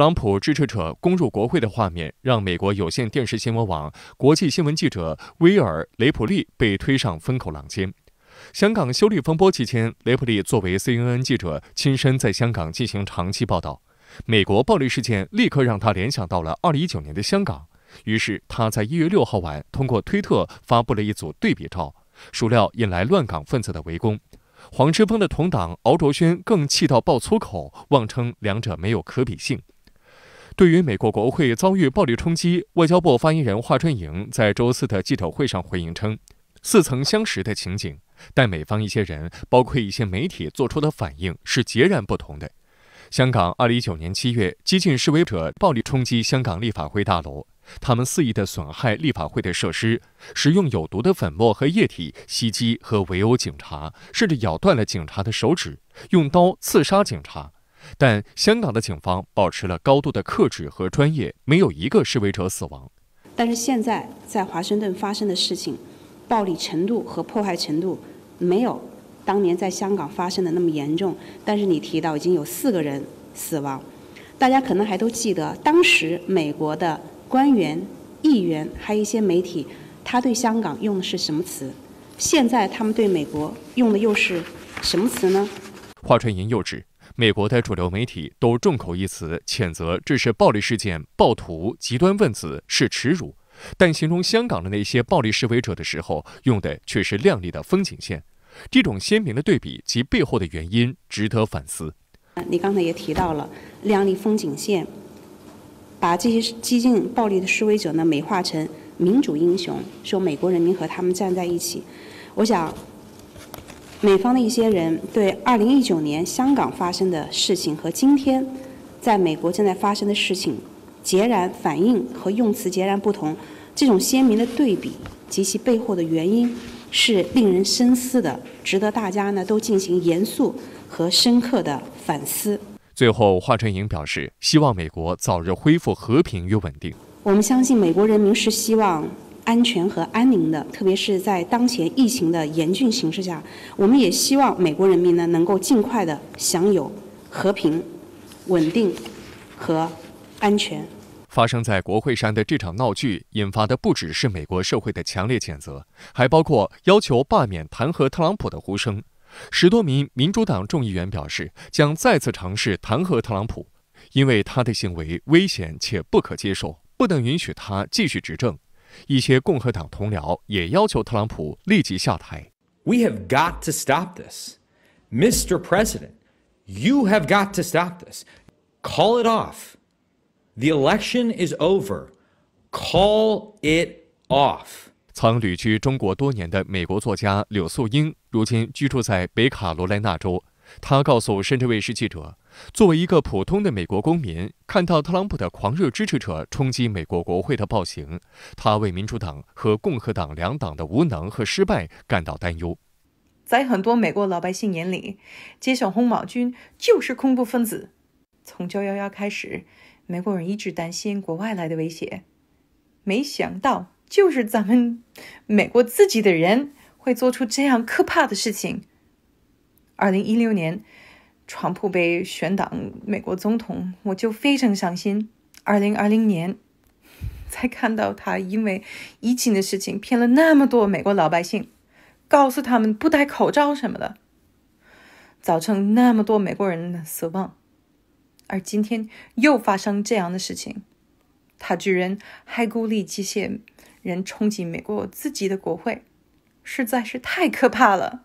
特朗普支持者攻入国会的画面，让美国有线电视新闻网国际新闻记者威尔·雷普利被推上风口浪尖。香港修例风波期间，雷普利作为 CNN 记者，亲身在香港进行长期报道。美国暴力事件立刻让他联想到了2019年的香港，于是他在1月6号晚通过推特发布了一组对比照，孰料引来乱港分子的围攻。黄之锋的同党敖卓轩更气到爆粗口，妄称两者没有可比性。对于美国国会遭遇暴力冲击，外交部发言人华春莹在周四的记者会上回应称：“似曾相识的情景，但美方一些人，包括一些媒体做出的反应是截然不同的。香港，二零一九年七月，激进示威者暴力冲击香港立法会大楼，他们肆意地损害立法会的设施，使用有毒的粉末和液体袭击和围殴警察，甚至咬断了警察的手指，用刀刺杀警察。”但香港的警方保持了高度的克制和专业，没有一个示威者死亡。但是现在在华盛顿发生的事情，暴力程度和破坏程度没有当年在香港发生的那么严重。但是你提到已经有四个人死亡，大家可能还都记得当时美国的官员、议员还有一些媒体，他对香港用的是什么词？现在他们对美国用的又是什么词呢？华春莹又指。美国的主流媒体都众口一词谴责这是暴力事件、暴徒、极端分子是耻辱，但形容香港的那些暴力示威者的时候，用的却是亮丽的风景线。这种鲜明的对比及背后的原因值得反思。你刚才也提到了亮丽风景线，把这些激进暴力的示威者呢美化成民主英雄，说美国人民和他们站在一起。我想。美方的一些人对2019年香港发生的事情和今天在美国正在发生的事情，截然反应和用词截然不同，这种鲜明的对比及其背后的原因是令人深思的，值得大家呢都进行严肃和深刻的反思。最后，华春莹表示，希望美国早日恢复和平与稳定。我们相信美国人民是希望。安全和安宁的，特别是在当前疫情的严峻形势下，我们也希望美国人民呢能够尽快的享有和平、稳定和安全。发生在国会山的这场闹剧引发的不只是美国社会的强烈谴责，还包括要求罢免弹劾特朗普的呼声。十多名民主党众议员表示将再次尝试弹劾特朗普，因为他的行为危险且不可接受，不能允许他继续执政。一些共和党同僚也要求特朗普立即下台。We have got to stop this, Mr. President. You have got to stop this. Call it off. The election is over. Call it off. 曾旅居中国多年的美国作家柳素英，如今居住在北卡罗来纳州。她告诉深圳卫视记者。作为一个普通的美国公民，看到特朗普的狂热支持者冲击美国国会的暴行，他为民主党和共和党两党的无能和失败感到担忧。在很多美国老百姓眼里，街上红毛军就是恐怖分子。从九幺幺开始，美国人一直担心国外来的威胁，没想到就是咱们美国自己的人会做出这样可怕的事情。二零一六年。床铺被选当美国总统，我就非常伤心。二零二零年才看到他因为疫情的事情骗了那么多美国老百姓，告诉他们不戴口罩什么的，造成那么多美国人的死亡。而今天又发生这样的事情，他居然还鼓励这些人冲进美国自己的国会，实在是太可怕了。